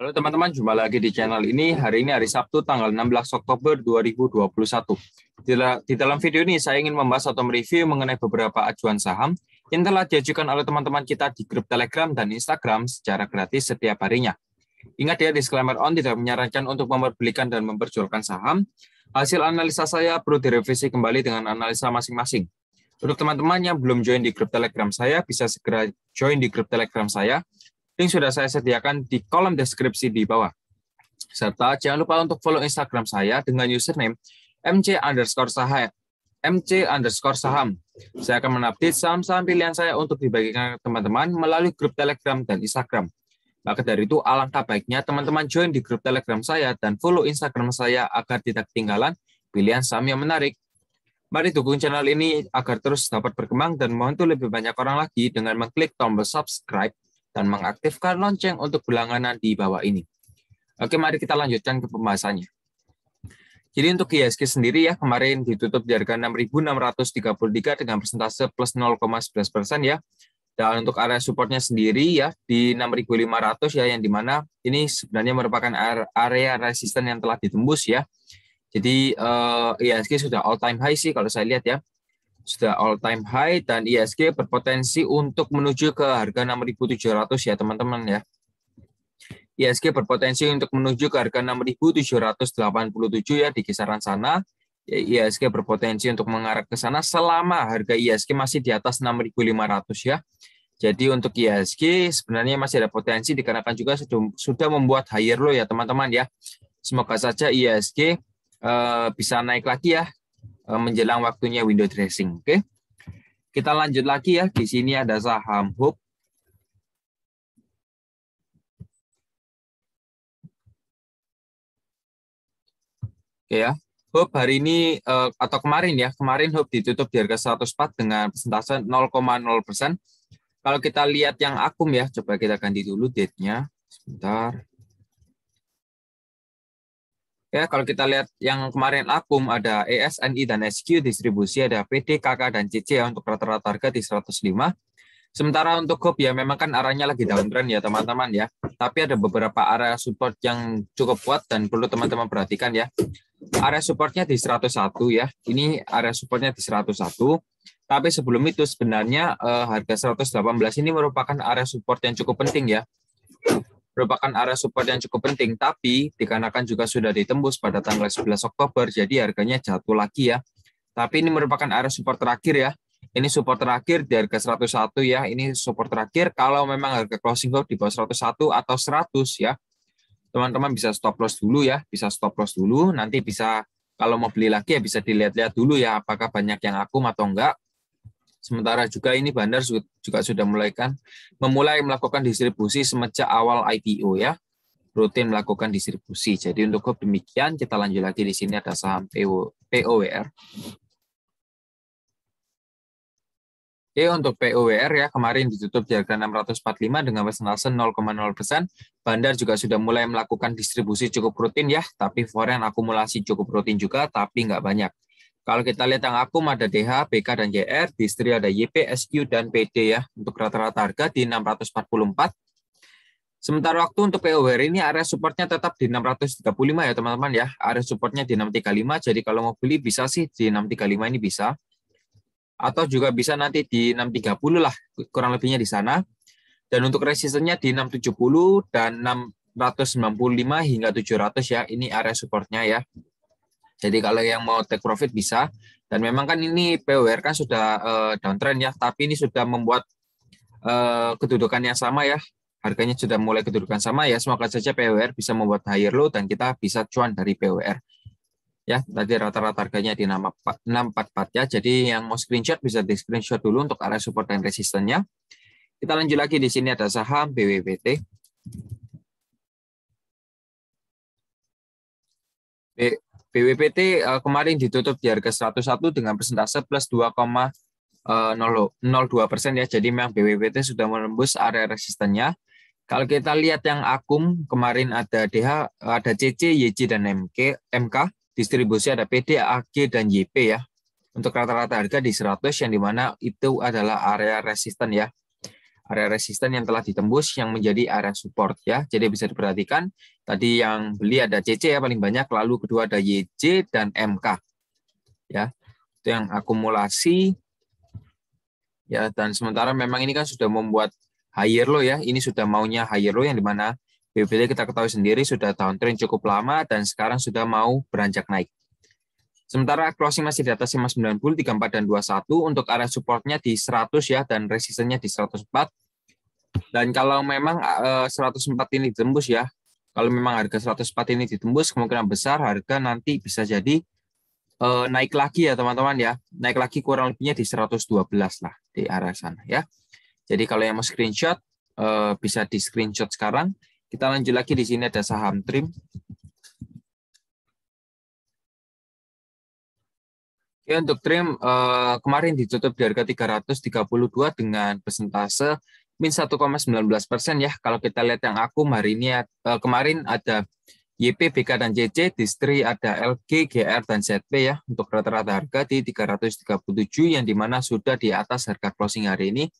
Halo teman-teman, jumpa lagi di channel ini. Hari ini hari Sabtu tanggal 16 Oktober 2021. Di dalam video ini saya ingin membahas atau mereview mengenai beberapa acuan saham yang telah diajukan oleh teman-teman kita di grup Telegram dan Instagram secara gratis setiap harinya. Ingat ya, disclaimer on tidak menyarankan untuk memperbelikan dan memperjualkan saham. Hasil analisa saya perlu direvisi kembali dengan analisa masing-masing. Untuk teman-teman yang belum join di grup Telegram saya, bisa segera join di grup Telegram saya Link sudah saya sediakan di kolom deskripsi di bawah. Serta jangan lupa untuk follow Instagram saya dengan username mc underscore saham. MC underscore saham. Saya akan menupdate saham-saham pilihan saya untuk dibagikan ke teman-teman melalui grup Telegram dan Instagram. Maka dari itu alangkah baiknya teman-teman join di grup Telegram saya dan follow Instagram saya agar tidak ketinggalan pilihan saham yang menarik. Mari dukung channel ini agar terus dapat berkembang dan membantu lebih banyak orang lagi dengan mengklik tombol subscribe dan mengaktifkan lonceng untuk berlangganan di bawah ini. Oke, mari kita lanjutkan ke pembahasannya. Jadi untuk ISG sendiri ya, kemarin ditutup di harga 6.633 dengan persentase plus 0,11 persen ya. Dan untuk area supportnya sendiri ya, di 6.500 ya, yang dimana ini sebenarnya merupakan area resisten yang telah ditembus ya. Jadi eh, ISG sudah all time high sih kalau saya lihat ya sudah all time high dan ISG e berpotensi untuk menuju ke harga 6.700 ya teman-teman ya. ISG e berpotensi untuk menuju ke harga 6.787 ya di kisaran sana. ISG ya, e berpotensi untuk mengarah ke sana selama harga ISG masih di atas 6.500 ya. Jadi untuk ISG sebenarnya masih ada potensi dikarenakan juga sudah membuat higher low ya teman-teman ya. Semoga saja ISG eh, bisa naik lagi ya Eh, menjelang waktunya window dressing. Oke, kita lanjut lagi ya. Di sini ada saham hub, Oke ya, hub hari ini eh, atau kemarin ya, kemarin hub ditutup di harga 104 dengan persentase 0,0 persen. Kalau kita lihat yang akum ya, coba kita ganti dulu date-nya. Sebentar. Ya, kalau kita lihat yang kemarin akum ada ESNI dan SQ distribusi ada PD, KK dan CC ya untuk rata-rata harga di 105. Sementara untuk GOP ya memang kan arahnya lagi downtrend ya teman-teman ya. Tapi ada beberapa area support yang cukup kuat dan perlu teman-teman perhatikan ya. Area supportnya di 101 ya. Ini area supportnya di 101. Tapi sebelum itu sebenarnya eh, harga 118 ini merupakan area support yang cukup penting ya merupakan area support yang cukup penting, tapi dikarenakan juga sudah ditembus pada tanggal 11 Oktober, jadi harganya jatuh lagi ya. Tapi ini merupakan area support terakhir ya. Ini support terakhir di harga 101 ya. Ini support terakhir kalau memang harga closing low di bawah 101 atau 100 ya. Teman-teman bisa stop loss dulu ya, bisa stop loss dulu, nanti bisa kalau mau beli lagi ya bisa dilihat-lihat dulu ya apakah banyak yang akum atau enggak Sementara juga ini bandar juga sudah mulai kan memulai melakukan distribusi semenjak awal IPO ya. Rutin melakukan distribusi. Jadi untuk demikian kita lanjut lagi di sini ada saham POWR. Oke, untuk POWR ya kemarin ditutup di harga 645 dengan persentase 0,0 Bandar juga sudah mulai melakukan distribusi cukup rutin ya, tapi foreign akumulasi cukup rutin juga, tapi nggak banyak. Kalau kita lihat yang akum ada DH, BK, dan JR, di istri ada YP, SQ, dan PD ya untuk rata-rata harga di 644. Sementara waktu untuk POWR ini area supportnya tetap di 635 ya teman-teman ya. Area supportnya di 635, jadi kalau mau beli bisa sih di 635 ini bisa. Atau juga bisa nanti di 630 lah, kurang lebihnya di sana. Dan untuk resistennya di 670 dan 695 hingga 700 ya, ini area supportnya ya. Jadi kalau yang mau take profit bisa. Dan memang kan ini PWR kan sudah uh, downtrend ya, tapi ini sudah membuat uh, kedudukan yang sama ya. Harganya sudah mulai kedudukan sama ya. Semoga saja PWR bisa membuat higher low dan kita bisa cuan dari PWR. Ya, tadi rata-rata harganya di 644 ya. Jadi yang mau screenshot bisa di screenshot dulu untuk area support dan resistennya. Kita lanjut lagi di sini ada saham BWBT. B BWPT eh, kemarin ditutup di harga 101 dengan persentase plus 2,02 eh, persen ya. Jadi memang BWPT sudah menembus area resistennya. Kalau kita lihat yang akum kemarin ada DH, ada CC, YC dan MK, MK, distribusi ada PD, AG dan YP ya. Untuk rata-rata harga di 100 yang dimana itu adalah area resisten ya area resisten yang telah ditembus yang menjadi area support ya. Jadi bisa diperhatikan tadi yang beli ada CC ya paling banyak, lalu kedua ada YJ dan MK. Ya. Itu yang akumulasi ya dan sementara memang ini kan sudah membuat higher low ya. Ini sudah maunya higher low yang dimana BBT kita ketahui sendiri sudah downtrend cukup lama dan sekarang sudah mau beranjak naik. Sementara closing masih di atas 590, 34 dan 21 untuk area supportnya di 100 ya dan resistennya di 104. Dan kalau memang 104 eh, ini ditembus ya, kalau memang harga 104 ini ditembus kemungkinan besar harga nanti bisa jadi eh, naik lagi ya teman-teman ya. Naik lagi kurang lebihnya di 112 lah di arah sana ya. Jadi kalau yang mau screenshot eh, bisa di screenshot sekarang. Kita lanjut lagi di sini ada saham trim. Ya untuk trim uh, kemarin ditutup di harga 332 dengan persentase min 1,19 persen ya. Kalau kita lihat yang akum hari ini uh, eh, kemarin ada YP, BK, dan CC, distri ada LG, GR, dan ZP ya. Untuk rata-rata harga di 337 yang dimana sudah di atas harga closing hari ini.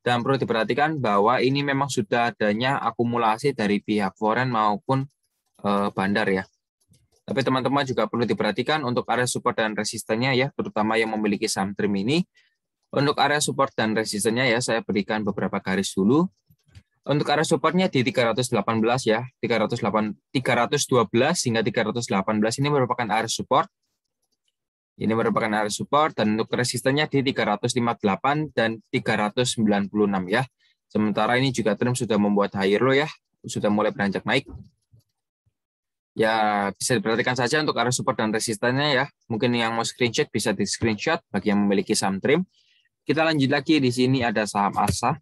Dan perlu diperhatikan bahwa ini memang sudah adanya akumulasi dari pihak foreign maupun uh, bandar ya. Tapi teman-teman juga perlu diperhatikan untuk area support dan resistennya ya, terutama yang memiliki saham trim ini. Untuk area support dan resistennya ya, saya berikan beberapa garis dulu. Untuk area supportnya di 318 ya, 308, 312 hingga 318 ini merupakan area support. Ini merupakan area support dan untuk resistennya di 358 dan 396 ya. Sementara ini juga trim sudah membuat high low ya, sudah mulai beranjak naik ya bisa diperhatikan saja untuk arah support dan resistannya ya. Mungkin yang mau screenshot bisa di screenshot bagi yang memiliki saham trim. Kita lanjut lagi di sini ada saham Asa.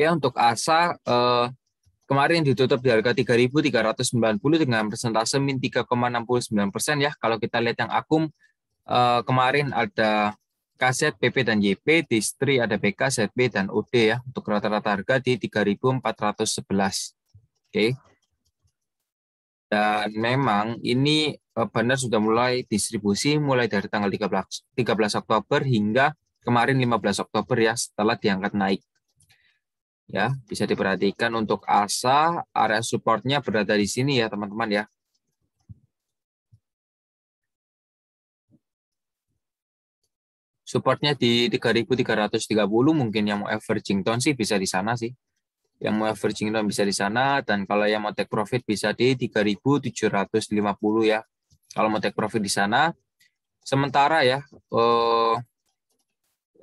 Ya untuk Asa eh, kemarin ditutup di harga 3.390 dengan persentase min 3,69 persen ya. Kalau kita lihat yang akum eh, kemarin ada kaset PP, dan YP, distri ada BK, ZB, dan UD ya. Untuk rata-rata harga di 3.411. Oke. Dan memang ini eh, benar sudah mulai distribusi mulai dari tanggal 13, 13 Oktober hingga kemarin 15 Oktober ya setelah diangkat naik. Ya, bisa diperhatikan untuk ASA area supportnya berada di sini ya teman-teman ya. supportnya di 3330 mungkin yang mau averaging tone sih bisa di sana sih. Yang mau averaging tone bisa di sana dan kalau yang mau take profit bisa di 3750 ya. Kalau mau take profit di sana sementara ya eh,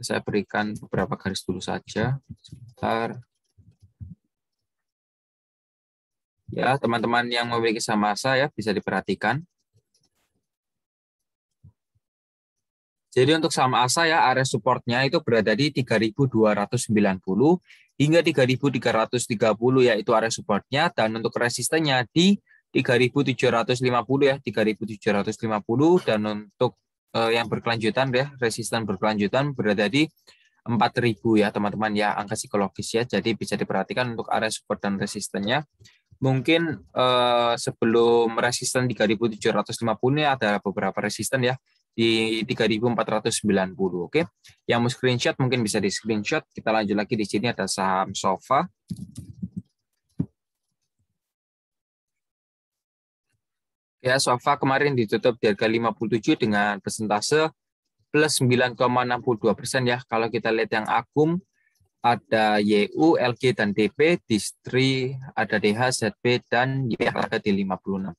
saya berikan beberapa garis dulu saja. Sebentar. Ya, teman-teman yang memiliki sama saya bisa diperhatikan. Jadi untuk saham ASA ya area supportnya itu berada di 3290 hingga 3330 yaitu area supportnya dan untuk resistennya di 3750 ya 3750 dan untuk uh, yang berkelanjutan ya resisten berkelanjutan berada di 4000 ya teman-teman ya angka psikologis ya jadi bisa diperhatikan untuk area support dan resistennya mungkin uh, sebelum resisten 3750 ya ada beberapa resisten ya di 3490 oke okay? yang mau screenshot mungkin bisa di screenshot kita lanjut lagi di sini ada saham sofa ya sofa kemarin ditutup di harga 57 dengan persentase plus 9,62 persen ya kalau kita lihat yang akum ada YU, LG, dan DP, distri, ada DH, ZB, dan YRG di 56.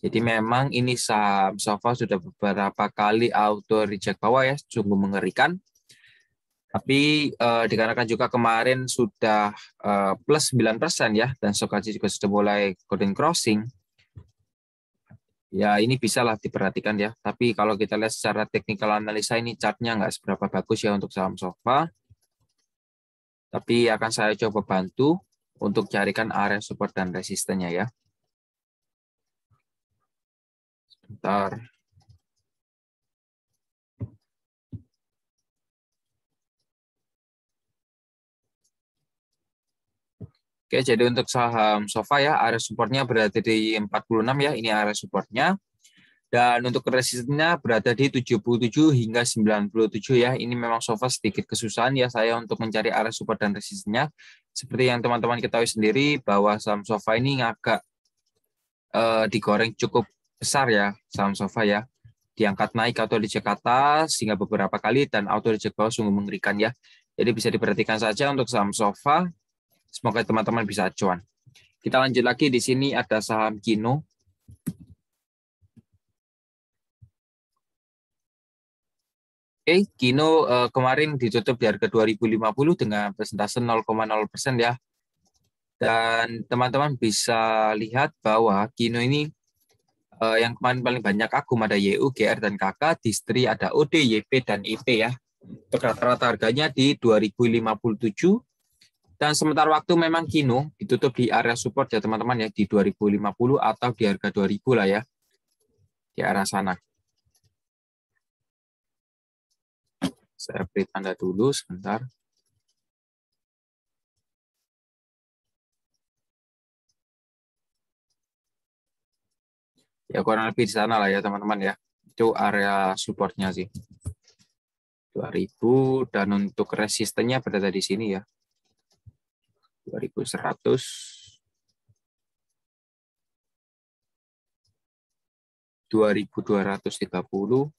Jadi hmm. memang ini saham Sofa sudah beberapa kali auto reject bawah ya, sungguh mengerikan. Tapi eh, dikarenakan juga kemarin sudah eh, plus 9% persen ya, dan Sokaji juga sudah mulai golden crossing. Ya ini bisalah diperhatikan ya. Tapi kalau kita lihat secara teknikal analisa ini chartnya nggak seberapa bagus ya untuk saham Sofa. Tapi akan saya coba bantu untuk carikan area support dan resistennya ya. Bentar. Oke, jadi untuk saham Sofa ya, area supportnya berada di 46 ya, ini area supportnya. Dan untuk resistennya berada di 77 hingga 97 ya. Ini memang Sofa sedikit kesusahan ya saya untuk mencari area support dan resistennya. Seperti yang teman-teman ketahui sendiri bahwa saham Sofa ini agak uh, digoreng cukup besar ya saham sofa ya diangkat naik atau dicek atas sehingga beberapa kali dan auto dicek bawah sungguh mengerikan ya. Jadi bisa diperhatikan saja untuk saham sofa Semoga teman-teman bisa acuan. Kita lanjut lagi di sini ada saham Kino. Oke, Kino eh, kemarin ditutup di harga 2050 dengan persentase 0,0 persen ya. Dan teman-teman bisa lihat bahwa Kino ini uh, yang kemarin paling banyak aku ada YU, GR dan KK, Distri ada OD, YP dan IP ya. Untuk rata-rata harganya di 2057 dan sementara waktu memang Kino ditutup di area support ya teman-teman ya di 2050 atau di harga 2000 lah ya di arah sana. Saya beri tanda dulu sebentar. ya kurang lebih di sana lah ya teman-teman ya itu area supportnya sih 2000 dan untuk resistennya berada di sini ya 2100 2230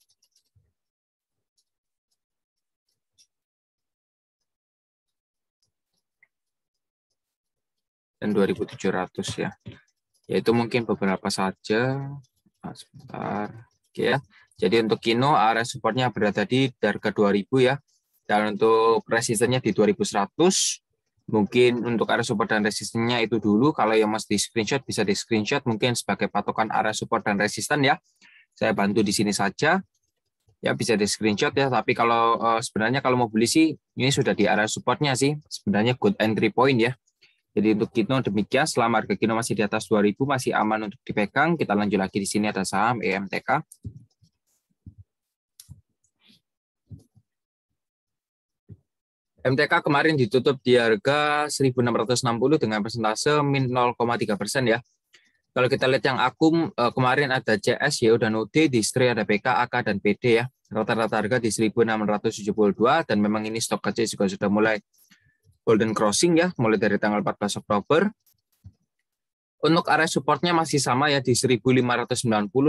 dan 2700 ya yaitu mungkin beberapa saja. Nah, sebentar. Oke ya. Jadi untuk Kino area supportnya berada di harga 2000 ya. Dan untuk resistennya di 2100. Mungkin untuk area support dan resistennya itu dulu. Kalau yang masih di screenshot bisa di screenshot mungkin sebagai patokan area support dan resisten ya. Saya bantu di sini saja. Ya bisa di screenshot ya. Tapi kalau eh, sebenarnya kalau mau beli sih ini sudah di area supportnya sih. Sebenarnya good entry point ya. Jadi untuk Kino demikian, selama harga Kino masih di atas 2000 masih aman untuk dipegang. Kita lanjut lagi di sini ada saham EMTK. E MTK kemarin ditutup di harga 1660 dengan persentase min 0,3 persen ya. Kalau kita lihat yang akum eh, kemarin ada CS, YO ya, dan UD, di istri ada PK, AK dan PD ya. Rata-rata harga di 1672 dan memang ini stok kecil juga sudah mulai Golden Crossing ya, mulai dari tanggal 14 Oktober. Untuk area supportnya masih sama ya di 1590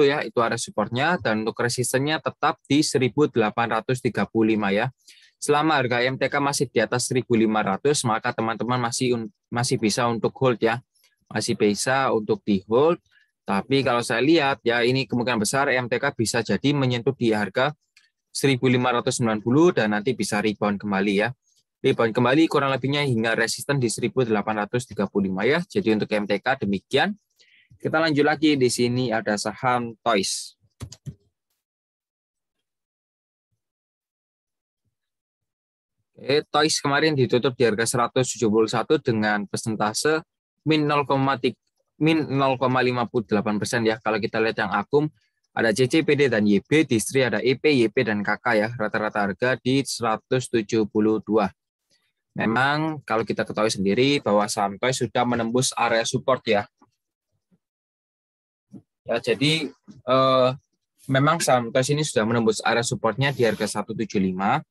ya, itu area supportnya dan untuk resistennya tetap di 1835 ya. Selama harga MTK masih di atas 1500 maka teman-teman masih masih bisa untuk hold ya. Masih bisa untuk di hold. Tapi kalau saya lihat ya ini kemungkinan besar MTK bisa jadi menyentuh di harga 1590 dan nanti bisa rebound kembali ya rebound kembali kurang lebihnya hingga resisten di 1835 ya. Jadi untuk MTK demikian. Kita lanjut lagi di sini ada saham Toys. Oke, Toys kemarin ditutup di harga 171 dengan persentase min 0, min 0,58 persen ya. Kalau kita lihat yang akum ada CCPD dan YB, distri ada EP, YP dan KK ya. Rata-rata harga di 172. Memang kalau kita ketahui sendiri bahwa saham toys sudah menembus area support ya. Ya, jadi eh, memang toys ini sudah menembus area supportnya di harga 175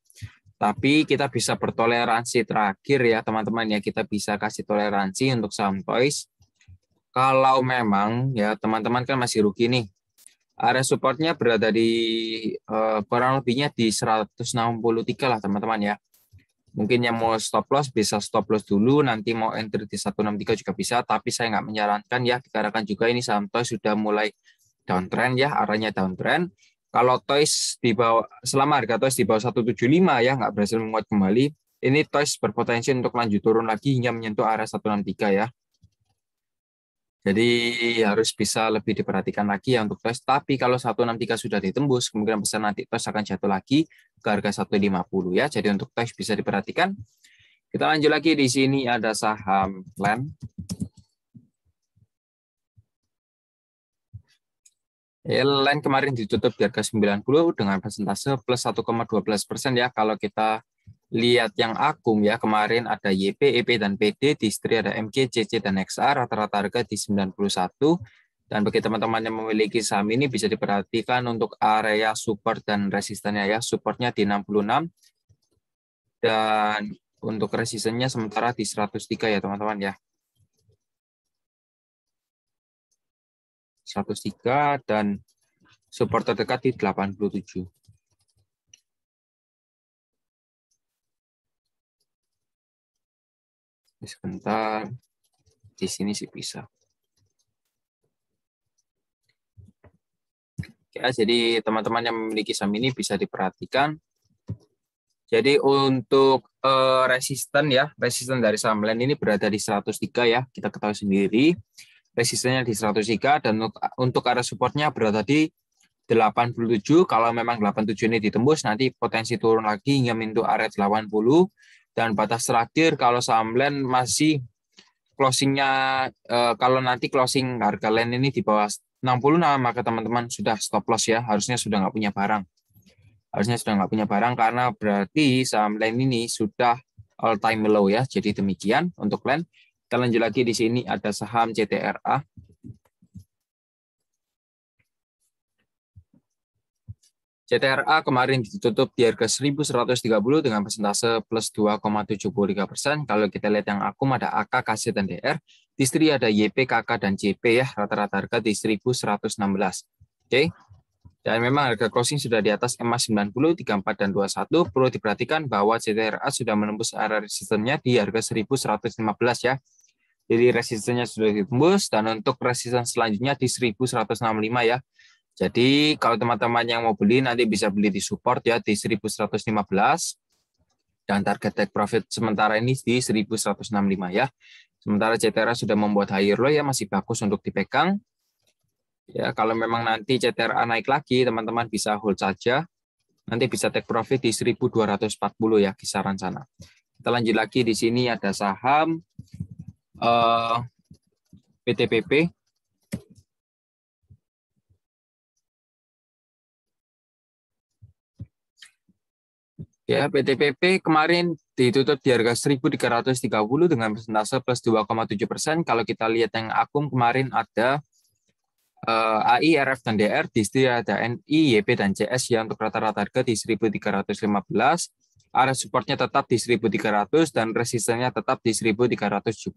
tapi kita bisa bertoleransi terakhir ya teman-teman ya kita bisa kasih toleransi untuk saham toys kalau memang ya teman-teman kan masih rugi nih area supportnya berada di eh, kurang lebihnya di 163 lah teman-teman ya Mungkin yang mau stop loss bisa stop loss dulu, nanti mau entry di 163 juga bisa, tapi saya nggak menyarankan ya, dikarenakan juga ini saham Toys sudah mulai downtrend ya, arahnya downtrend. Kalau Toys di bawah, selama harga Toys di bawah 175 ya, nggak berhasil menguat kembali, ini Toys berpotensi untuk lanjut turun lagi hingga menyentuh area 163 ya. Jadi harus bisa lebih diperhatikan lagi ya untuk tes. Tapi kalau 163 sudah ditembus, kemungkinan besar nanti tes akan jatuh lagi ke harga 150 ya. Jadi untuk tes bisa diperhatikan. Kita lanjut lagi di sini ada saham plan. Ya, LEN kemarin ditutup di harga 90 dengan persentase plus 1,12 persen ya. Kalau kita lihat yang akum ya kemarin ada YP, EP dan PD, distri ada MG, CC dan XR rata-rata harga di 91 dan bagi teman-teman yang memiliki saham ini bisa diperhatikan untuk area support dan resistennya ya supportnya di 66 dan untuk resistennya sementara di 103 ya teman-teman ya 103 dan support terdekat di 87 sebentar di sini sih bisa ya jadi teman-teman yang memiliki saham ini bisa diperhatikan jadi untuk uh, resisten ya, resisten dari saham lain ini berada di 103 ya, kita ketahui sendiri. Resistennya di 103 dan untuk, untuk arah supportnya berada di 87. Kalau memang 87 ini ditembus nanti potensi turun lagi hingga pintu area 80 dan batas terakhir kalau saham land masih closingnya eh, kalau nanti closing harga land ini di bawah 60 nah maka teman-teman sudah stop loss ya harusnya sudah nggak punya barang harusnya sudah nggak punya barang karena berarti saham land ini sudah all time low ya jadi demikian untuk land kita lanjut lagi di sini ada saham CTRA CTRA kemarin ditutup di harga 1130 dengan persentase plus 2,73 persen. Kalau kita lihat yang akum ada AK, KC, dan DR. Di ada YP, KK, dan JP ya. Rata-rata harga di 1116. Oke. Okay. Dan memang harga closing sudah di atas ma 90, 34, dan 21. Perlu diperhatikan bahwa CTRA sudah menembus area resistennya di harga 1115 ya. Jadi resistennya sudah ditembus dan untuk resisten selanjutnya di 1165 ya. Jadi kalau teman-teman yang mau beli nanti bisa beli di support ya di 1115 dan target take profit sementara ini di 1165 ya. Sementara CTRA sudah membuat higher low ya masih bagus untuk dipegang. Ya, kalau memang nanti CTRA naik lagi teman-teman bisa hold saja. Nanti bisa take profit di 1240 ya kisaran sana. Kita lanjut lagi di sini ada saham eh, PTPP Ya, PTPP kemarin ditutup di harga 1.330 dengan persentase plus 2,7 persen. Kalau kita lihat yang akum kemarin ada uh, eh, AI, RF, dan DR, di sini ada NI, YP, dan CS ya untuk rata-rata harga di 1.315. Area supportnya tetap di 1.300 dan resistennya tetap di 1.370.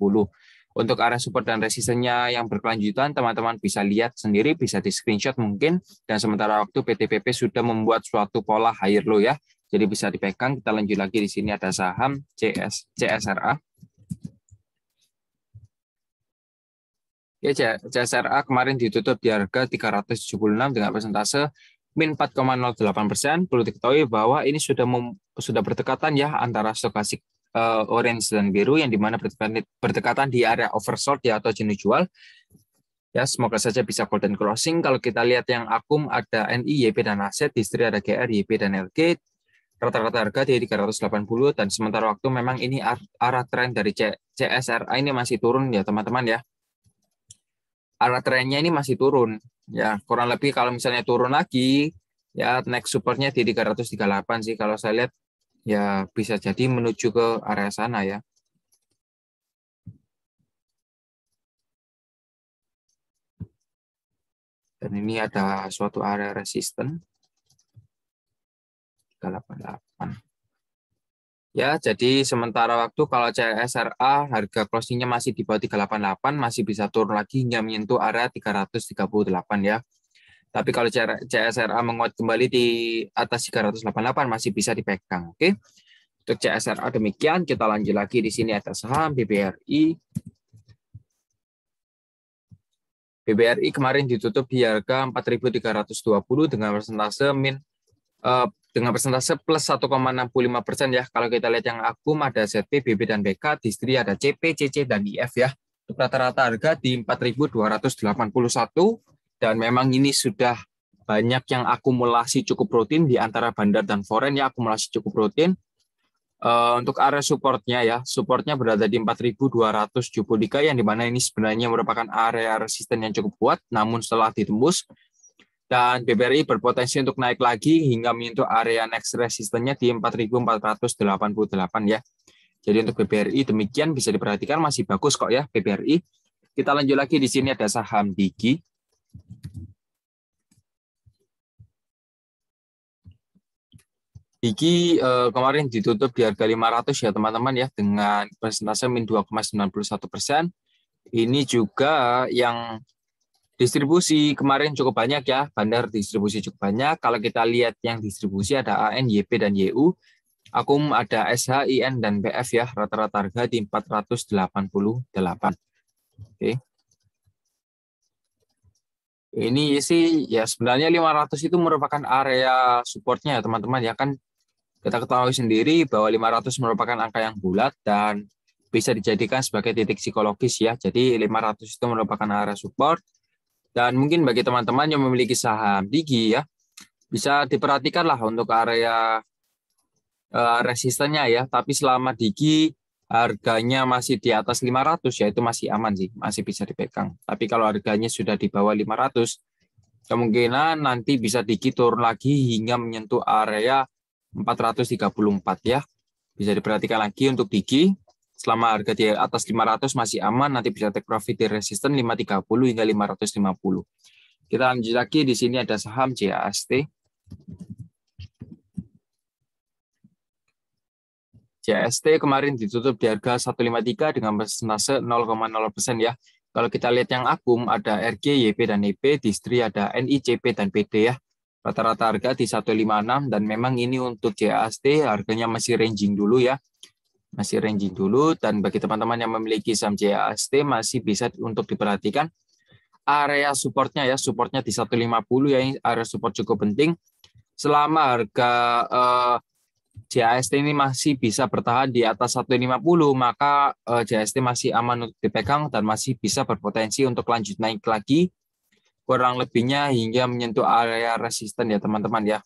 Untuk area support dan resistennya yang berkelanjutan, teman-teman bisa lihat sendiri, bisa di screenshot mungkin. Dan sementara waktu PTPP sudah membuat suatu pola higher low ya jadi bisa dipegang. Kita lanjut lagi di sini ada saham CS CSRA. Ya, CSRA kemarin ditutup di harga 376 dengan persentase min 4,08 persen. Perlu diketahui bahwa ini sudah mem, sudah berdekatan ya antara stokastik uh, eh, orange dan biru yang dimana berdekatan di area oversold ya atau jenis jual. Ya, semoga saja bisa golden crossing. Kalau kita lihat yang akum ada NI, YP dan aset, istri ada GR, YP dan LG rata-rata harga di 380 dan sementara waktu memang ini arah tren dari CSRA ini masih turun ya teman-teman ya. Arah trennya ini masih turun ya kurang lebih kalau misalnya turun lagi ya next supportnya di 338 sih kalau saya lihat ya bisa jadi menuju ke area sana ya. Dan ini ada suatu area resisten. 388. Ya, jadi sementara waktu kalau CSRA harga closingnya masih di bawah 388, masih bisa turun lagi hingga menyentuh area 338 ya. Tapi kalau CSRA menguat kembali di atas 388 masih bisa dipegang, oke? Okay? Untuk CSRA demikian, kita lanjut lagi di sini atas saham BBRI. BBRI kemarin ditutup di harga 4.320 dengan persentase min eh, dengan persentase plus 1,65 persen ya. Kalau kita lihat yang akum ada ZP, BB dan BK, distri ada CP, CC dan IF ya. Rata-rata harga di 4.281 dan memang ini sudah banyak yang akumulasi cukup rutin di antara bandar dan foren ya akumulasi cukup rutin. Uh, untuk area supportnya ya, supportnya berada di 4.273 yang dimana ini sebenarnya merupakan area resisten yang cukup kuat, namun setelah ditembus dan BBRI berpotensi untuk naik lagi hingga menyentuh area next resistance-nya di 4.488 ya. Jadi untuk BBRI demikian bisa diperhatikan masih bagus kok ya BBRI. Kita lanjut lagi di sini ada saham Digi. Digi eh, kemarin ditutup di harga 500 ya teman-teman ya dengan persentase min 2,91 persen. Ini juga yang Distribusi kemarin cukup banyak ya, bandar distribusi cukup banyak. Kalau kita lihat yang distribusi ada AN, YP, dan YU. Akum ada SH, IN, dan BF ya, rata-rata harga di 488. Oke. Ini sih ya sebenarnya 500 itu merupakan area supportnya ya teman-teman ya kan kita ketahui sendiri bahwa 500 merupakan angka yang bulat dan bisa dijadikan sebagai titik psikologis ya. Jadi 500 itu merupakan area support, dan mungkin bagi teman-teman yang memiliki saham digi ya, bisa diperhatikanlah untuk area uh, resistennya ya. Tapi selama digi harganya masih di atas 500 ya itu masih aman sih, masih bisa dipegang. Tapi kalau harganya sudah di bawah 500, kemungkinan nanti bisa digi turun lagi hingga menyentuh area 434 ya. Bisa diperhatikan lagi untuk digi selama harga di atas 500 masih aman nanti bisa take profit di resisten 530 hingga 550. Kita lanjut lagi di sini ada saham JAST. JST kemarin ditutup di harga 153 dengan persentase 0,0 persen ya. Kalau kita lihat yang akum ada RG, YP dan EP, distri ada NICP dan PD ya. Rata-rata harga di 156 dan memang ini untuk JAST harganya masih ranging dulu ya masih ranging dulu dan bagi teman-teman yang memiliki saham JAST masih bisa untuk diperhatikan area supportnya ya supportnya di 150 ya ini area support cukup penting selama harga eh, JAST ini masih bisa bertahan di atas 150 maka eh, JAST masih aman untuk dipegang dan masih bisa berpotensi untuk lanjut naik lagi kurang lebihnya hingga menyentuh area resisten ya teman-teman ya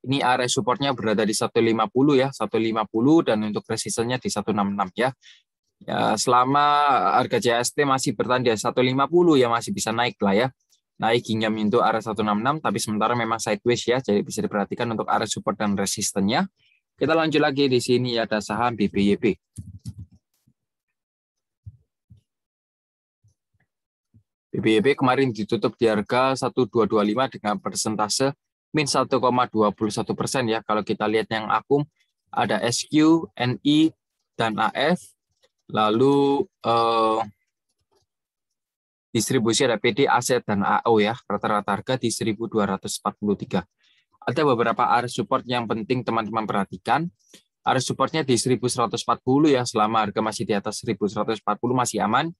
ini area supportnya berada di 150 ya, 150 dan untuk resistennya di 166 ya. ya selama harga JST masih bertahan di 150 ya masih bisa naik lah ya. Naik hingga menyentuh area 166 tapi sementara memang sideways ya, jadi bisa diperhatikan untuk area support dan resistennya. Kita lanjut lagi di sini ada saham BBYB. BBYB kemarin ditutup di harga 1225 dengan persentase min 1,21 persen ya. Kalau kita lihat yang akum ada SQ, NI, dan AF. Lalu eh, distribusi ada PD, aset, dan AO ya. Rata-rata harga di 1243. Ada beberapa area support yang penting teman-teman perhatikan. Area supportnya di 1140 ya, selama harga masih di atas 1140 masih aman.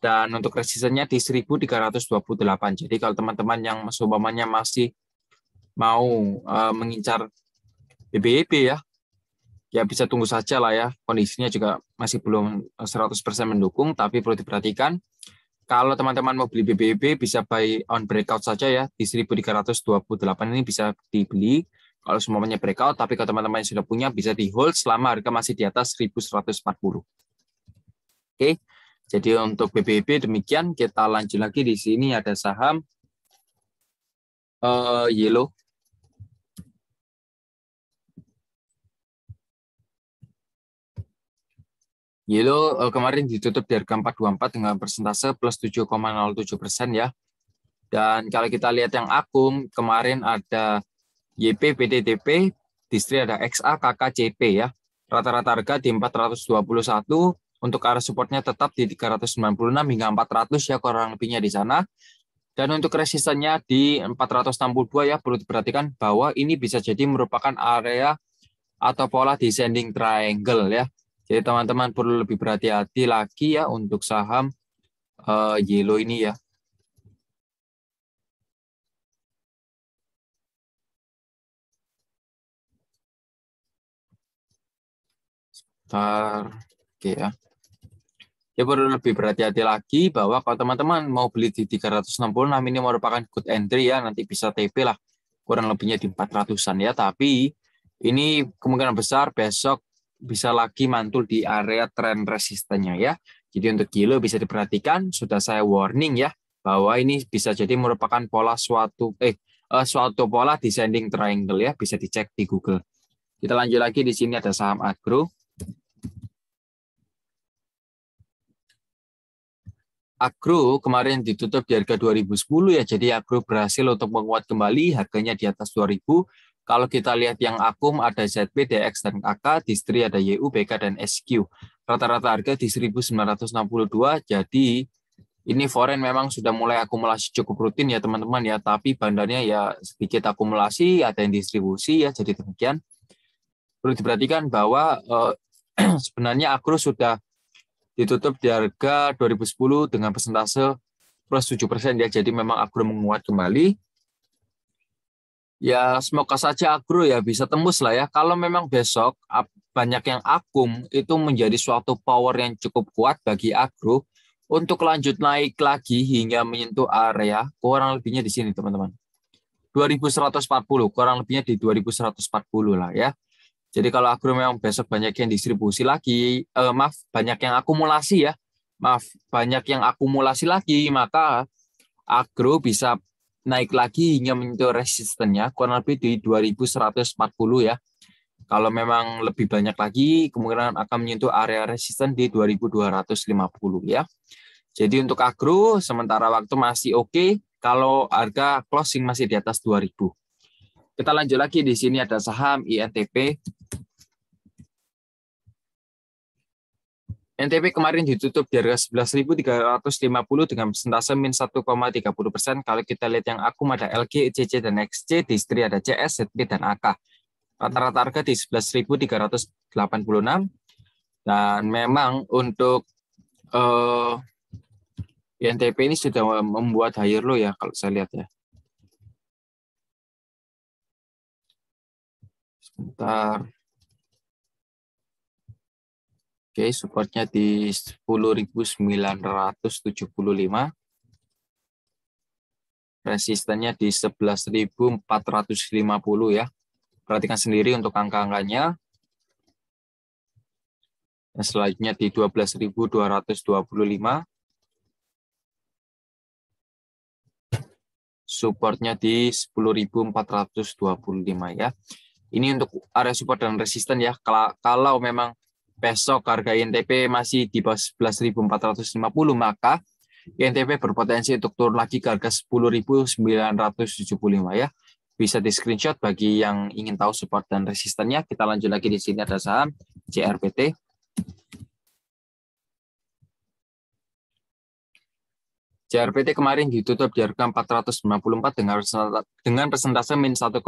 Dan untuk resistennya di 1328. Jadi kalau teman-teman yang seumpamanya masih mau uh, mengincar BBIP e ya, ya bisa tunggu saja lah ya. Kondisinya juga masih belum 100% eh, mendukung, tapi perlu diperhatikan. Kalau teman-teman mau beli BBIP, e bisa buy on breakout saja ya. Di 1328 ini bisa dibeli. Kalau semuanya breakout, tapi kalau teman-teman yang sudah punya, bisa di hold selama harga masih di atas 1140. Oke, jadi untuk BBIP e demikian. Kita lanjut lagi di sini ada saham uh, Yellow Yellow uh, kemarin ditutup di harga 424 dengan persentase plus 7,07 persen ya. Dan kalau kita lihat yang akum, kemarin ada YP, PTTP, distri ada XA, KK, CP ya. Rata-rata harga di 421, untuk arah supportnya tetap di 396 hingga 400 ya kurang lebihnya di sana. Dan untuk resistennya di 462 ya perlu diperhatikan bahwa ini bisa jadi merupakan area atau pola descending triangle ya. Jadi teman-teman perlu lebih berhati-hati lagi ya untuk saham uh, eh, yellow ini ya. Sebentar, oke ya. Ya perlu lebih berhati-hati lagi bahwa kalau teman-teman mau beli di 366 ini merupakan good entry ya, nanti bisa TP lah kurang lebihnya di 400-an ya, tapi ini kemungkinan besar besok bisa lagi mantul di area tren resistennya ya. Jadi untuk kilo bisa diperhatikan, sudah saya warning ya bahwa ini bisa jadi merupakan pola suatu eh, eh suatu pola descending triangle ya, bisa dicek di Google. Kita lanjut lagi di sini ada saham agro. Agro kemarin ditutup di harga 2010 ya, jadi Agro berhasil untuk menguat kembali harganya di atas 2000 kalau kita lihat yang akum ada ZP, DX, dan AK, distri ada YU, BK, dan SQ. Rata-rata harga di 1962, jadi ini foreign memang sudah mulai akumulasi cukup rutin ya teman-teman ya, tapi bandarnya ya sedikit akumulasi, ada yang distribusi ya, jadi demikian. Perlu diperhatikan bahwa eh, sebenarnya agro sudah ditutup di harga 2010 dengan persentase plus 7 ya, jadi memang agro menguat kembali ya semoga saja agro ya bisa tembus lah ya. Kalau memang besok banyak yang akum itu menjadi suatu power yang cukup kuat bagi agro untuk lanjut naik lagi hingga menyentuh area kurang lebihnya di sini teman-teman. 2140 kurang lebihnya di 2140 lah ya. Jadi kalau agro memang besok banyak yang distribusi lagi, eh, maaf banyak yang akumulasi ya, maaf banyak yang akumulasi lagi maka agro bisa naik lagi hingga menyentuh resistennya kurang lebih di 2140 ya. Kalau memang lebih banyak lagi kemungkinan akan menyentuh area resisten di 2250 ya. Jadi untuk agro sementara waktu masih oke okay, kalau harga closing masih di atas 2000. Kita lanjut lagi di sini ada saham INTP NTP kemarin ditutup di harga 11.350 dengan persentase min 1,30 persen. Kalau kita lihat yang akum ada LG, ECC, dan XC, di istri ada CS, ZP, dan AK. Rata-rata harga di 11.386. Dan memang untuk uh, eh, ya, NTP ini sudah membuat higher low ya kalau saya lihat ya. Sebentar. Oke, supportnya di 10.975. Resistennya di 11.450 ya. Perhatikan sendiri untuk angka-angkanya. Dan selanjutnya di 12.225. Supportnya di 10.425 ya. Ini untuk area support dan resisten ya. Kalau memang besok harga INTP masih di bawah 11.450 maka INTP berpotensi untuk turun lagi ke harga 10.975 ya. Bisa di screenshot bagi yang ingin tahu support dan resistennya. Kita lanjut lagi di sini ada saham CRPT. CRPT kemarin ditutup di harga 494 dengan dengan persentase min 1,2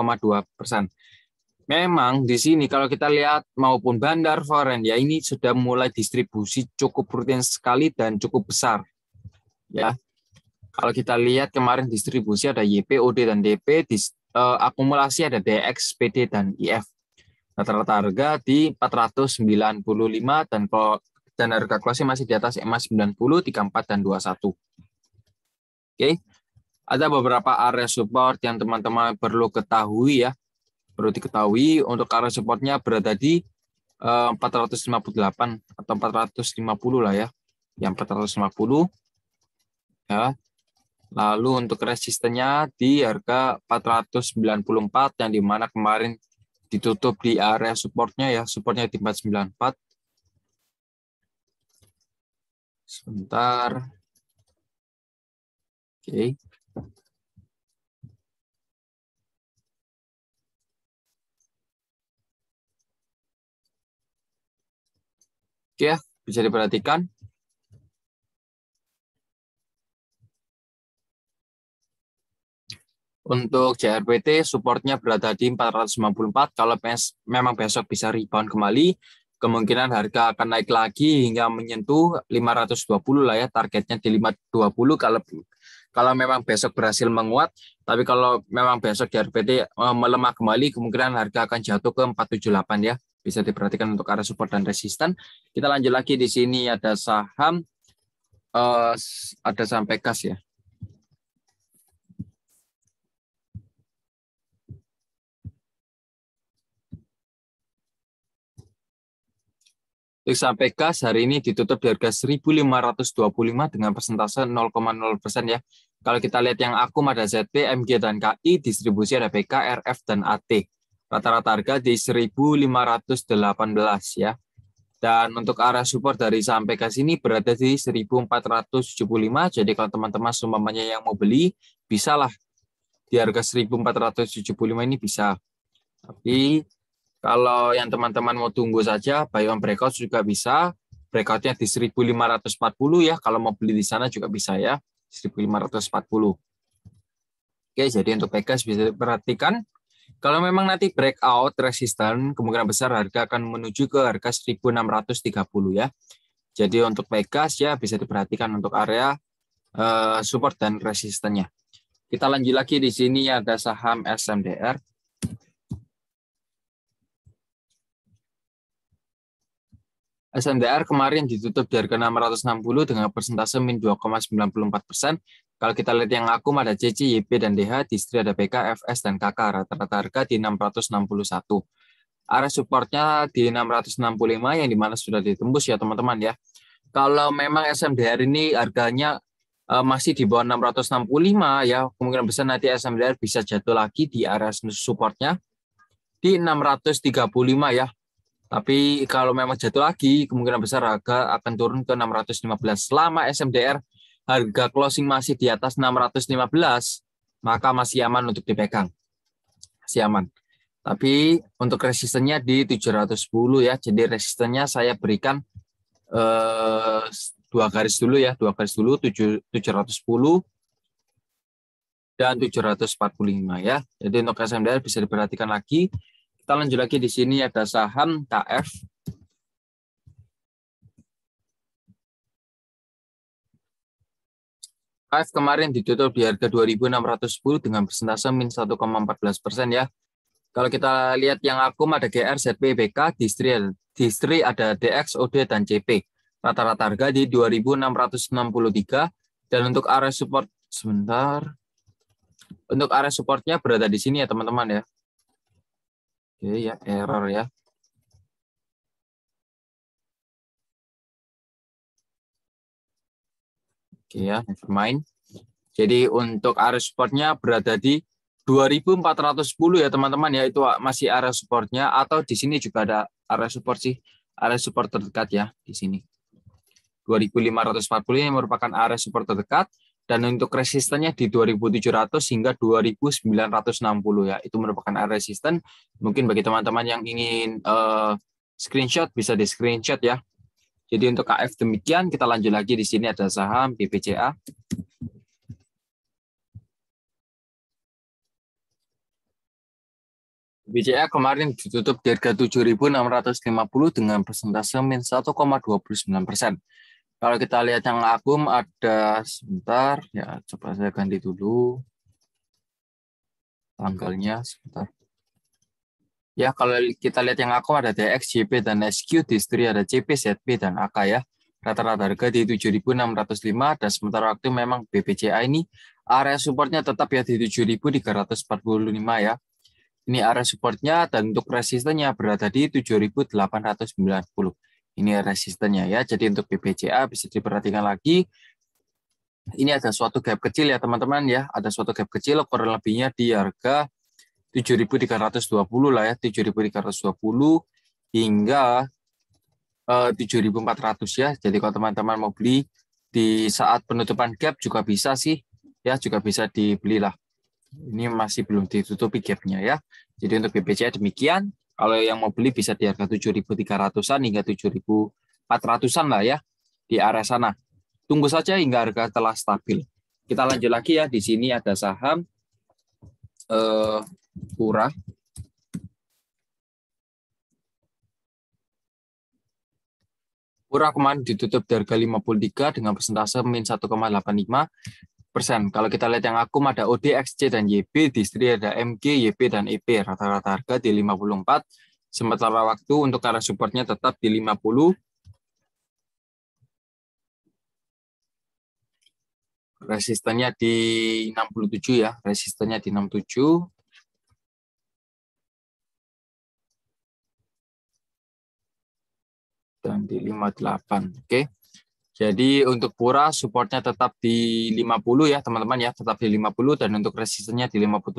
persen. Memang di sini kalau kita lihat maupun bandar foreign ya ini sudah mulai distribusi cukup rutin sekali dan cukup besar. Ya. Kalau kita lihat kemarin distribusi ada YPOD dan DP, dis, uh, eh, akumulasi ada DX, PD dan IF. Rata-rata harga di 495 dan dan harga kelasnya masih di atas EMA 90, 34 dan 21. Oke. Okay. Ada beberapa area support yang teman-teman perlu ketahui ya Perlu diketahui untuk arah supportnya berada di 458 eh, atau 450 lah ya. Yang 450 ya. Lalu untuk resistennya di harga 494 yang dimana kemarin ditutup di area supportnya ya, supportnya di 494. Sebentar. Oke. Okay. Oke, bisa diperhatikan. Untuk JRPT supportnya berada di 454. Kalau memang besok bisa rebound kembali, kemungkinan harga akan naik lagi hingga menyentuh 520 lah ya targetnya di 520 kalau kalau memang besok berhasil menguat, tapi kalau memang besok JRPT eh, melemah kembali, kemungkinan harga akan jatuh ke 478 ya bisa diperhatikan untuk area support dan resisten. Kita lanjut lagi di sini ada saham eh, ada saham Pekas ya. sampai Pekas hari ini ditutup di harga 1.525 dengan persentase 0,0 persen ya. Kalau kita lihat yang akum ada ZP, MG, dan KI, distribusi ada PK, RF, dan AT rata-rata harga di 1518 ya. Dan untuk arah support dari sampai ke sini berada di 1475. Jadi kalau teman-teman semuanya yang mau beli, bisalah di harga 1475 ini bisa. Tapi kalau yang teman-teman mau tunggu saja, buy on breakout juga bisa. Breakoutnya di 1540 ya, kalau mau beli di sana juga bisa ya, 1540. Oke, jadi untuk PKS bisa diperhatikan kalau memang nanti breakout resisten, kemungkinan besar harga akan menuju ke harga 1630 ya. Jadi untuk Vegas ya bisa diperhatikan untuk area uh, support dan resistennya. Kita lanjut lagi di sini ada saham SMDR. SMDR kemarin ditutup di harga 660 dengan persentase min 2,94 persen kalau kita lihat yang akum ada CC, YP, dan DH, distri ada PK, FS, dan KK. Rata-rata harga di 661. Area supportnya di 665 yang dimana sudah ditembus ya teman-teman ya. Kalau memang SMDR ini harganya eh, masih di bawah 665 ya kemungkinan besar nanti SMDR bisa jatuh lagi di area supportnya di 635 ya. Tapi kalau memang jatuh lagi kemungkinan besar harga akan turun ke 615 selama SMDR harga closing masih di atas 615, maka masih aman untuk dipegang. Masih aman. Tapi untuk resistennya di 710 ya. Jadi resistennya saya berikan eh, dua garis dulu ya, dua garis dulu 7, 710 dan 745 ya. Jadi untuk SMDR bisa diperhatikan lagi. Kita lanjut lagi di sini ada saham KF AF kemarin ditutup di harga 2.610 dengan persentase min 1,14 persen ya. Kalau kita lihat yang akum ada GR, ZP, BK, distri, distri ada DX, OD, dan CP. Rata-rata harga di 2.663 dan untuk area support sebentar. Untuk area supportnya berada di sini ya teman-teman ya. Oke ya error ya. Oke ya, main. Jadi untuk area supportnya berada di 2410 ya teman-teman ya itu masih area supportnya atau di sini juga ada area support sih area support terdekat ya di sini 2540 ini merupakan area support terdekat dan untuk resistennya di 2700 hingga 2960 ya itu merupakan area resisten mungkin bagi teman-teman yang ingin uh, screenshot bisa di screenshot ya jadi untuk KF demikian, kita lanjut lagi di sini ada saham BPCA. BCA kemarin ditutup di harga 7.650 dengan persentase minus 1,29 persen. Kalau kita lihat yang akum ada sebentar, ya coba saya ganti dulu tanggalnya sebentar. Ya, kalau kita lihat yang aku ada DX, JP, dan SQ, di istri ada CP, ZP, dan AK ya. Rata-rata harga di 7.605 dan sementara waktu memang BPCA ini area supportnya tetap ya di 7.345 ya. Ini area supportnya dan untuk resistennya berada di 7.890. Ini resistennya ya. Jadi untuk BPCA bisa diperhatikan lagi. Ini ada suatu gap kecil ya teman-teman ya. Ada suatu gap kecil kurang lebihnya di harga 7.320 lah ya, 7.320 hingga eh, uh, 7.400 ya. Jadi kalau teman-teman mau beli di saat penutupan gap juga bisa sih, ya juga bisa dibelilah. Ini masih belum ditutupi gapnya ya. Jadi untuk BPJS demikian. Kalau yang mau beli bisa di harga 7.300-an hingga 7.400-an lah ya di area sana. Tunggu saja hingga harga telah stabil. Kita lanjut lagi ya. Di sini ada saham eh, Pura. Pura kemarin ditutup di harga 53 dengan persentase min 1,85 persen. Kalau kita lihat yang akum ada OD, XC, dan YB, di istri ada MG, YB, dan EP. Rata-rata harga di 54. Sementara waktu untuk arah supportnya tetap di 50. Resistennya di 67 ya, resistennya di 67. dan di 58. Oke. Jadi untuk pura supportnya tetap di 50 ya teman-teman ya, tetap di 50 dan untuk resistennya di 58.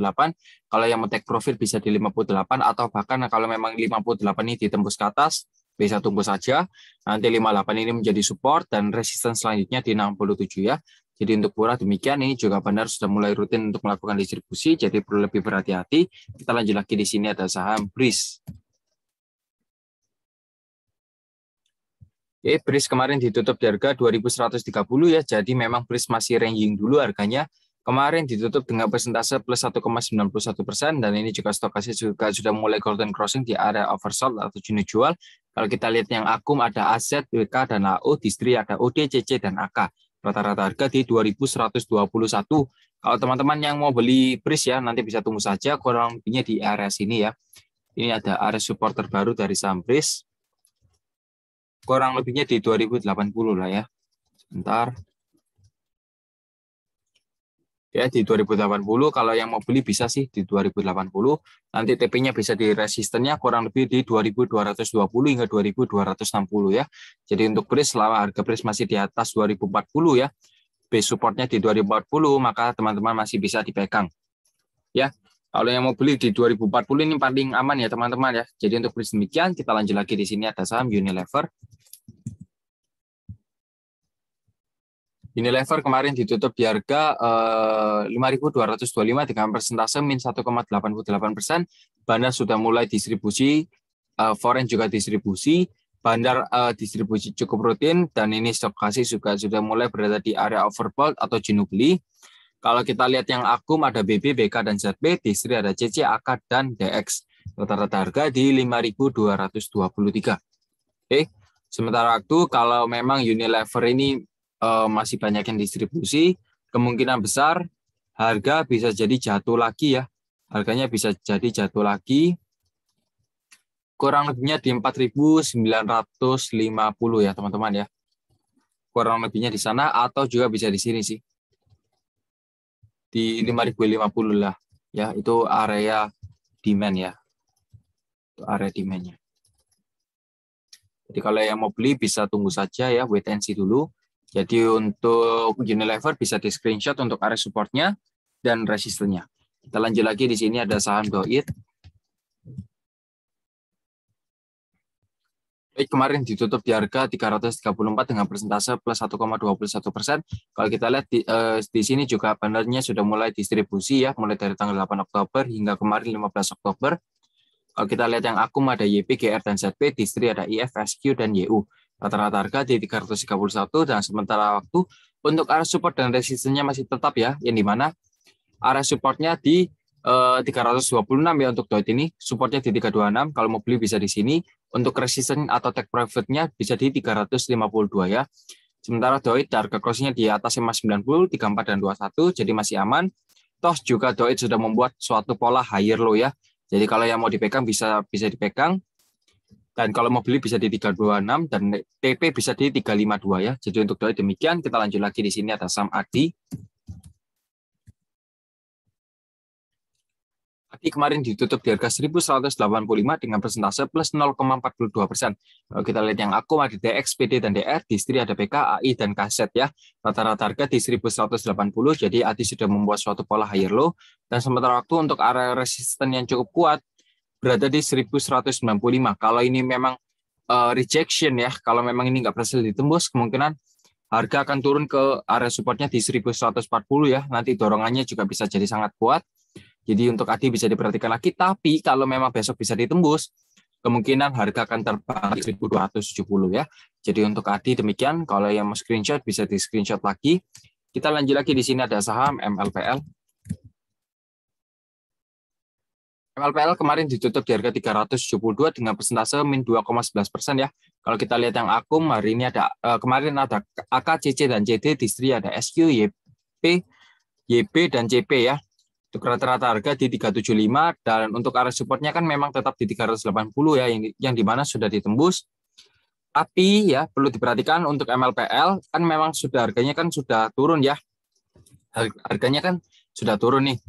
Kalau yang mau take profit bisa di 58 atau bahkan kalau memang 58 ini ditembus ke atas bisa tunggu saja. Nanti 58 ini menjadi support dan resisten selanjutnya di 67 ya. Jadi untuk pura demikian ini juga benar sudah mulai rutin untuk melakukan distribusi jadi perlu lebih berhati-hati. Kita lanjut lagi di sini ada saham Breeze. Oke, BRIS kemarin ditutup di harga 2130 ya, jadi memang BRIS masih ranging dulu harganya. Kemarin ditutup dengan persentase plus 1,91 persen, dan ini juga stokasi juga sudah mulai golden crossing di area oversold atau jenis jual. Kalau kita lihat yang akum ada AZ, WK, dan AO, distri ada OD, CC, dan AK. Rata-rata harga di 2121. Kalau teman-teman yang mau beli BRIS ya, nanti bisa tunggu saja kurang lebihnya di area sini ya. Ini ada area support terbaru dari saham kurang lebihnya di 2080 lah ya. Sebentar. Ya, di 2080 kalau yang mau beli bisa sih di 2080. Nanti TP-nya bisa di resistennya kurang lebih di 2220 hingga 2260 ya. Jadi untuk price selama harga price masih di atas 2040 ya. Base supportnya di 2040 maka teman-teman masih bisa dipegang. Ya, kalau yang mau beli di 2040 ini paling aman ya teman-teman ya. Jadi untuk beli demikian kita lanjut lagi di sini ada saham Unilever. Unilever kemarin ditutup di harga eh, uh, 5.225 dengan persentase min 1,88 persen. Bandar sudah mulai distribusi, uh, foreign juga distribusi, bandar uh, distribusi cukup rutin, dan ini stok kasih juga sudah mulai berada di area overbought atau jenuh beli. Kalau kita lihat yang akum ada BB, BK, dan ZB, distri ada CC, AK, dan DX. Rata-rata harga di 5.223. Oke, sementara waktu kalau memang Unilever ini uh, masih banyak yang distribusi, kemungkinan besar harga bisa jadi jatuh lagi ya. Harganya bisa jadi jatuh lagi. Kurang lebihnya di 4.950 ya, teman-teman ya. Kurang lebihnya di sana atau juga bisa di sini sih. Di 5.050 lah. Ya, itu area demand ya. Itu area demandnya. Jadi kalau yang mau beli bisa tunggu saja ya, wait and see dulu jadi untuk Unilever bisa di screenshot untuk area supportnya dan resistennya. Kita lanjut lagi di sini ada saham Doit. Doit kemarin ditutup di harga 334 dengan persentase plus 1,21 persen. Kalau kita lihat di, eh, di sini juga bandarnya sudah mulai distribusi ya, mulai dari tanggal 8 Oktober hingga kemarin 15 Oktober. Kalau kita lihat yang Akum ada YPGR dan ZP, di ada IFSQ dan YU rata-rata harga di 331 dan sementara waktu untuk area support dan resistennya masih tetap ya yang di mana area supportnya di eh, 326 ya untuk Doit ini supportnya di 326 kalau mau beli bisa di sini untuk resisten atau take profitnya bisa di 352 ya sementara Doit harga crossingnya di atas 590 34 dan 21 jadi masih aman toh juga Doit sudah membuat suatu pola higher low ya jadi kalau yang mau dipegang bisa bisa dipegang dan kalau mau beli bisa di 326 dan TP bisa di 352 ya. Jadi untuk doi demikian, kita lanjut lagi di sini ada Sam Adi. Adi kemarin ditutup di harga 1185 dengan persentase plus 0,42 persen. Kita lihat yang aku ada DX, PD, dan DR, di istri ada PK, AI, dan kaset ya. Rata-rata harga di 1180, jadi Adi sudah membuat suatu pola higher low. Dan sementara waktu untuk area resisten yang cukup kuat, berada di 1195. Kalau ini memang uh, rejection ya, kalau memang ini nggak berhasil ditembus, kemungkinan harga akan turun ke area supportnya di 1140 ya. Nanti dorongannya juga bisa jadi sangat kuat. Jadi untuk Adi bisa diperhatikan lagi, tapi kalau memang besok bisa ditembus, kemungkinan harga akan terbang di 1270 ya. Jadi untuk Adi demikian, kalau yang mau screenshot bisa di screenshot lagi. Kita lanjut lagi di sini ada saham MLPL. MLPL kemarin ditutup di harga 372 dengan persentase min 2,11 persen ya. Kalau kita lihat yang akum hari ini ada eh, kemarin ada AKCC dan CD, di ada SQ, YP, YB dan CP ya. Untuk rata-rata harga di 375 dan untuk area supportnya kan memang tetap di 380 ya yang yang mana sudah ditembus. Tapi ya perlu diperhatikan untuk MLPL kan memang sudah harganya kan sudah turun ya. Harganya kan sudah turun nih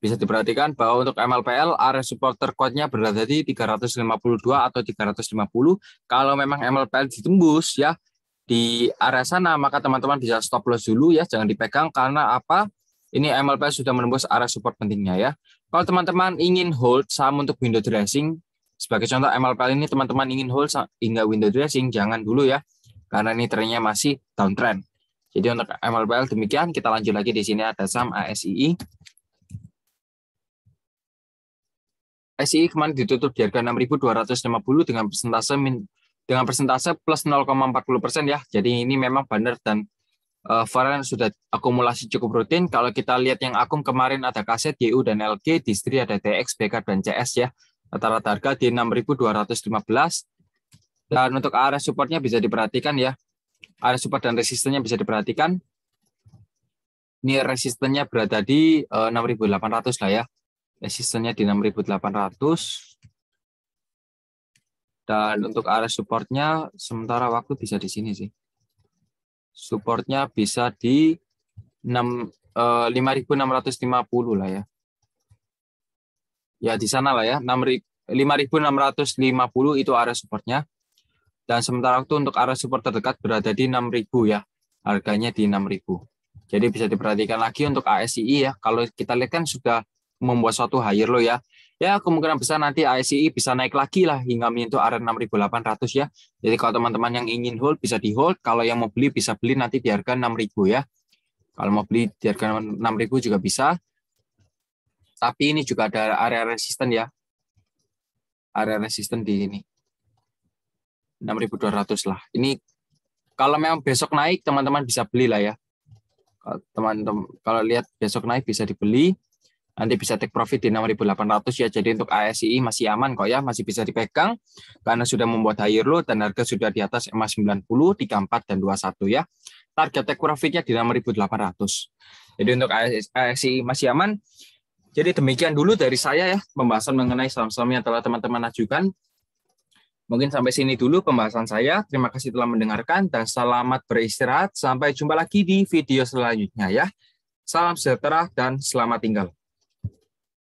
bisa diperhatikan bahwa untuk MLPL area supporter kuatnya berada di 352 atau 350. Kalau memang MLPL ditembus ya di area sana maka teman-teman bisa stop loss dulu ya, jangan dipegang karena apa? Ini MLPL sudah menembus area support pentingnya ya. Kalau teman-teman ingin hold saham untuk window dressing, sebagai contoh MLPL ini teman-teman ingin hold hingga window dressing, jangan dulu ya, karena ini trennya masih downtrend. Jadi untuk MLPL demikian, kita lanjut lagi di sini ada saham ASII. SII kemarin ditutup di harga 6.250 dengan persentase min, dengan persentase plus 0,40 persen ya. Jadi ini memang benar dan uh, eh, Varian sudah akumulasi cukup rutin. Kalau kita lihat yang akum kemarin ada kaset, YU dan LG, Distri ada TX, BK dan CS ya. Rata-rata harga di 6.215. Dan untuk area supportnya bisa diperhatikan ya. Area support dan resistennya bisa diperhatikan. Ini resistennya berada di uh, eh, 6.800 lah ya resistennya di 6800 dan untuk area supportnya sementara waktu bisa di sini sih supportnya bisa di 6 5650 eh, lah ya ya di sana lah ya 5650 itu area supportnya dan sementara waktu untuk area support terdekat berada di 6000 ya harganya di 6000 jadi bisa diperhatikan lagi untuk ASII ya kalau kita lihat kan sudah membuat suatu higher low ya. Ya kemungkinan besar nanti ASI bisa naik lagi lah hingga menyentuh area 6.800 ya. Jadi kalau teman-teman yang ingin hold bisa di hold, kalau yang mau beli bisa beli nanti di harga 6.000 ya. Kalau mau beli di harga 6.000 juga bisa. Tapi ini juga ada area resisten ya. Area resisten di sini. 6.200 lah. Ini kalau memang besok naik teman-teman bisa beli lah ya. Teman-teman kalau lihat besok naik bisa dibeli nanti bisa take profit di 6.800 ya. Jadi untuk ASI masih aman kok ya, masih bisa dipegang karena sudah membuat higher low dan harga sudah di atas MA 90, 34 dan 21 ya. Target take profitnya di 6.800. Jadi untuk ASI masih aman. Jadi demikian dulu dari saya ya pembahasan mengenai saham-saham yang telah teman-teman ajukan. Mungkin sampai sini dulu pembahasan saya. Terima kasih telah mendengarkan dan selamat beristirahat. Sampai jumpa lagi di video selanjutnya ya. Salam sejahtera dan selamat tinggal.